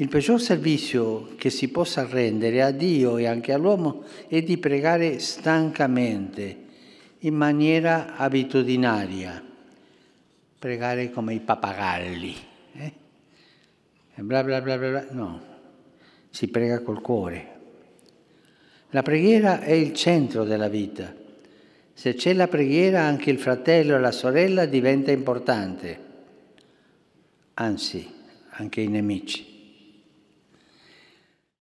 Il peggior servizio che si possa rendere a Dio e anche all'uomo è di pregare stancamente, in maniera abitudinaria, pregare come i papagalli. Eh? Bla, bla bla bla bla, no, si prega col cuore. La preghiera è il centro della vita. Se c'è la preghiera anche il fratello e la sorella diventa importante, anzi anche i nemici.